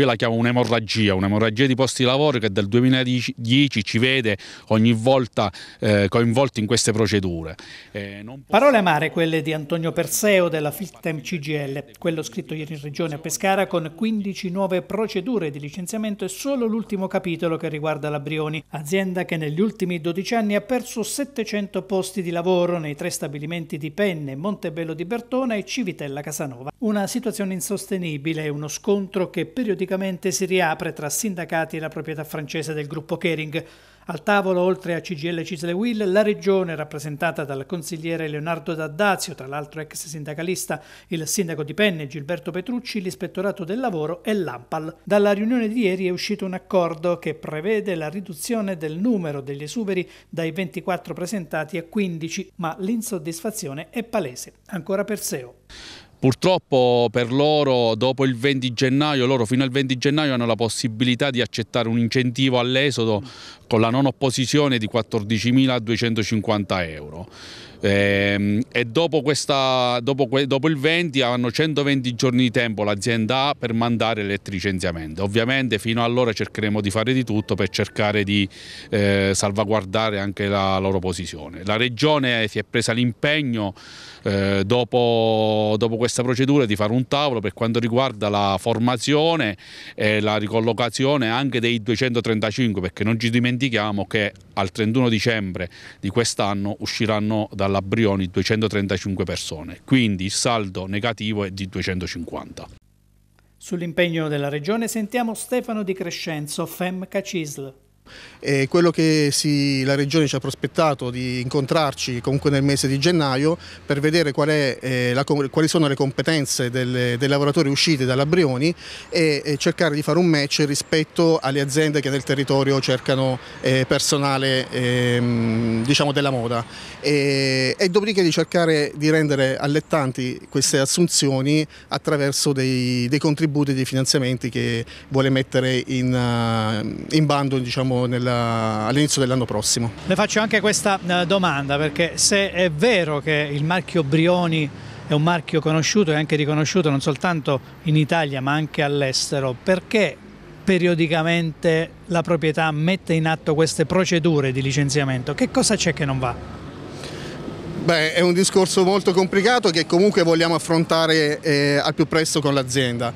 Io la chiamo un'emorragia, un'emorragia di posti di lavoro che dal 2010 ci vede ogni volta eh, coinvolti in queste procedure. Eh, posso... Parole amare quelle di Antonio Perseo della Filtem CGL, quello scritto ieri in Regione a Pescara con 15 nuove procedure di licenziamento e solo l'ultimo capitolo che riguarda la Brioni, azienda che negli ultimi 12 anni ha perso 700 posti di lavoro nei tre stabilimenti di Penne, Montebello di Bertona e Civitella Casanova. Una situazione insostenibile uno scontro che periodicamente periodicamente si riapre tra sindacati e la proprietà francese del gruppo Kering. Al tavolo, oltre a CGL Cisle Will, la regione, rappresentata dal consigliere Leonardo D'Addazio, tra l'altro ex sindacalista, il sindaco di Penne Gilberto Petrucci, l'ispettorato del lavoro e l'AMPAL. Dalla riunione di ieri è uscito un accordo che prevede la riduzione del numero degli esuberi dai 24 presentati a 15, ma l'insoddisfazione è palese. Ancora per SEO. Purtroppo per loro dopo il 20 gennaio, loro fino al 20 gennaio hanno la possibilità di accettare un incentivo all'esodo con la non opposizione di 14.250 euro. Ehm, e, dopo, questa, dopo, dopo, il 20 hanno 120 giorni di tempo l'azienda A per mandare il Ovviamente fino allora cercheremo di fare di tutto per cercare di eh, salvaguardare anche la loro posizione. La Regione si è presa l'impegno eh, dopo, dopo questa procedura di fare un tavolo per quanto riguarda la formazione e la ricollocazione anche dei 235 perché non ci dimentichiamo che al 31 dicembre di quest'anno usciranno dalla alla Brioni 235 persone, quindi il saldo negativo è di 250. Sull'impegno della Regione sentiamo Stefano Di Crescenzo, FEM Cacisl e quello che si, la Regione ci ha prospettato di incontrarci comunque nel mese di gennaio per vedere qual è, eh, la, quali sono le competenze delle, dei lavoratori usciti dalla Brioni e, e, cercare di fare un match rispetto alle aziende che nel territorio cercano eh, personale eh, diciamo della moda e, e dopodiché di cercare di rendere allettanti queste assunzioni attraverso dei, dei contributi e dei finanziamenti che vuole mettere in, in bando diciamo, faremo all'inizio dell'anno prossimo. Le faccio anche questa eh, domanda perché se è vero che il marchio Brioni è un marchio conosciuto e anche riconosciuto non soltanto in Italia ma anche all'estero, perché periodicamente la proprietà mette in atto queste procedure di licenziamento? Che cosa c'è che non va? Beh, è un discorso molto complicato che comunque vogliamo affrontare eh, al più presto con l'azienda.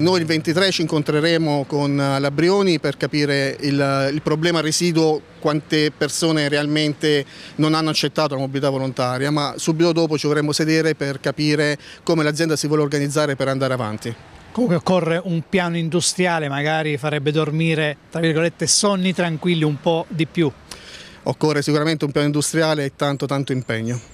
noi il 23 ci incontreremo con eh, la Brioni per capire il, il problema residuo, quante persone realmente non hanno accettato la mobilità volontaria, ma subito dopo ci vorremmo sedere per capire come l'azienda si vuole organizzare per andare avanti. Comunque occorre un piano industriale, magari farebbe dormire, tra virgolette, sonni tranquilli un po' di più occorre sicuramente un piano industriale e tanto tanto impegno.